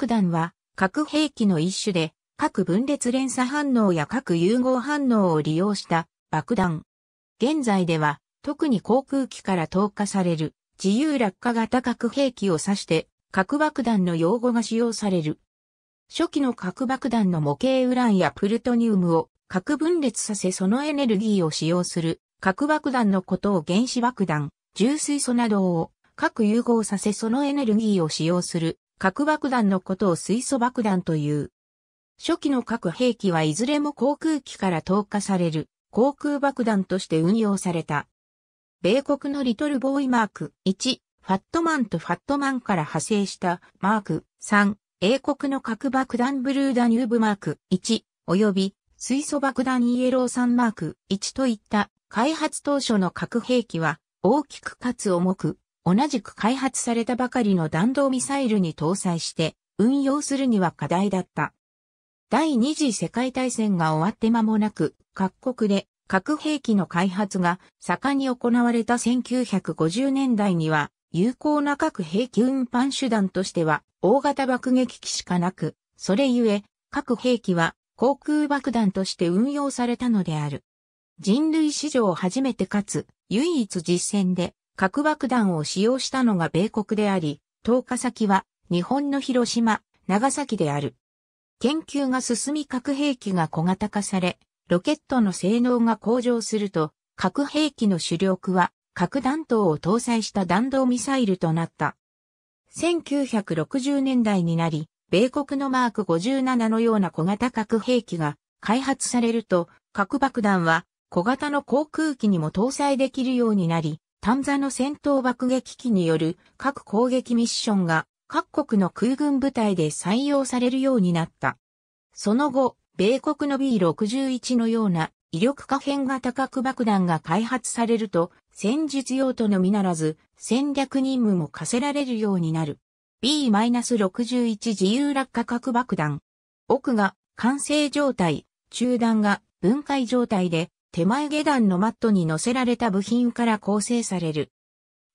爆弾は核兵器の一種で、核分裂連鎖反応や核融合反応を利用した爆弾。現在では、特に航空機から投下される自由落下型核兵器を指して核爆弾の用語が使用される。初期の核爆弾の模型ウランやプルトニウムを核分裂させそのエネルギーを使用する核爆弾のことを原子爆弾、重水素などを核融合させそのエネルギーを使用する核爆弾のことを水素爆弾という。初期の核兵器はいずれも航空機から投下される航空爆弾として運用された。米国のリトルボーイマーク1、ファットマンとファットマンから派生したマーク3、英国の核爆弾ブルーダニューブマーク1、及び水素爆弾イエローサンマーク1といった開発当初の核兵器は大きくかつ重く同じく開発されたばかりの弾道ミサイルに搭載して運用するには課題だった。第二次世界大戦が終わって間もなく、各国で核兵器の開発が盛んに行われた1950年代には、有効な核兵器運搬手段としては、大型爆撃機しかなく、それゆえ、核兵器は航空爆弾として運用されたのである。人類史上初めてかつ、唯一実戦で核爆弾を使用したのが米国であり、10日先は日本の広島、長崎である。研究が進み核兵器が小型化され、ロケットの性能が向上すると、核兵器の主力は核弾頭を搭載した弾道ミサイルとなった。1960年代になり、米国のマーク57のような小型核兵器が開発されると、核爆弾は小型の航空機にも搭載できるようになり、ン座の戦闘爆撃機による各攻撃ミッションが各国の空軍部隊で採用されるようになった。その後、米国の B61 のような威力可変型核爆弾が開発されると、戦術用途のみならず、戦略任務も課せられるようになる。B-61 自由落下核爆弾。奥が完成状態、中段が分解状態で、手前下段のマットに乗せられた部品から構成される。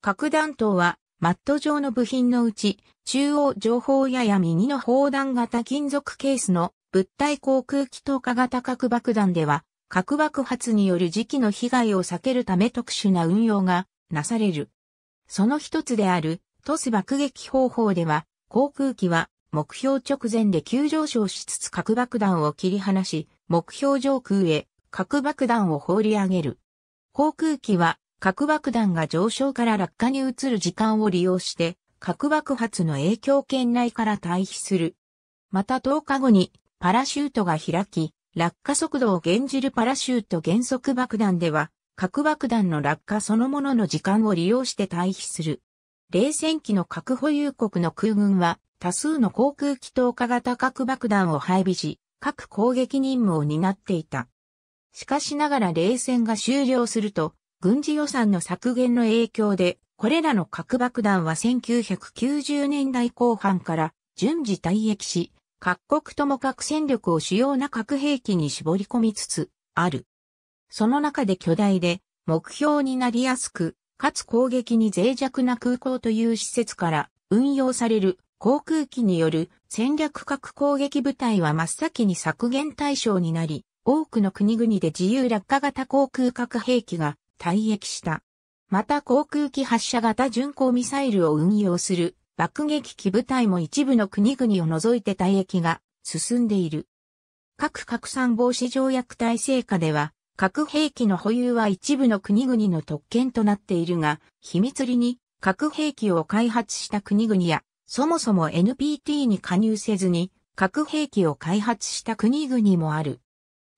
核弾頭は、マット状の部品のうち、中央情報やや右の砲弾型金属ケースの物体航空機投下型核爆弾では、核爆発による時期の被害を避けるため特殊な運用がなされる。その一つである、トス爆撃方法では、航空機は目標直前で急上昇しつつ核爆弾を切り離し、目標上空へ核爆弾を放り上げる。航空機は核爆弾が上昇から落下に移る時間を利用して、核爆発の影響圏内から退避する。また10日後にパラシュートが開き、落下速度を減じるパラシュート減速爆弾では、核爆弾の落下そのものの時間を利用して退避する。冷戦期の核保有国の空軍は、多数の航空機投下型核爆弾を配備し、各攻撃任務を担っていた。しかしながら冷戦が終了すると、軍事予算の削減の影響で、これらの核爆弾は1990年代後半から順次退役し、各国とも核戦力を主要な核兵器に絞り込みつつある。その中で巨大で目標になりやすく、かつ攻撃に脆弱な空港という施設から運用される航空機による戦略核攻撃部隊は真っ先に削減対象になり、多くの国々で自由落下型航空核兵器が退役した。また航空機発射型巡航ミサイルを運用する爆撃機部隊も一部の国々を除いて退役が進んでいる。核拡散防止条約体制下では、核兵器の保有は一部の国々の特権となっているが、秘密裏に核兵器を開発した国々や、そもそも NPT に加入せずに核兵器を開発した国々もある。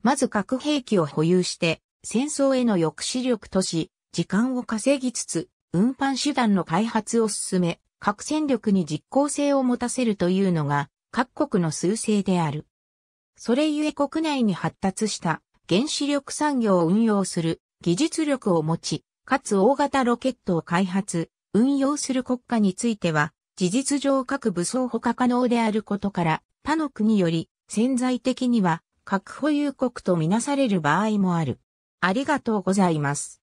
まず核兵器を保有して、戦争への抑止力とし、時間を稼ぎつつ、運搬手段の開発を進め、核戦力に実効性を持たせるというのが、各国の趨勢である。それゆえ国内に発達した原子力産業を運用する技術力を持ち、かつ大型ロケットを開発、運用する国家については、事実上各武装捕可可能であることから、他の国より潜在的には核保有国とみなされる場合もある。ありがとうございます。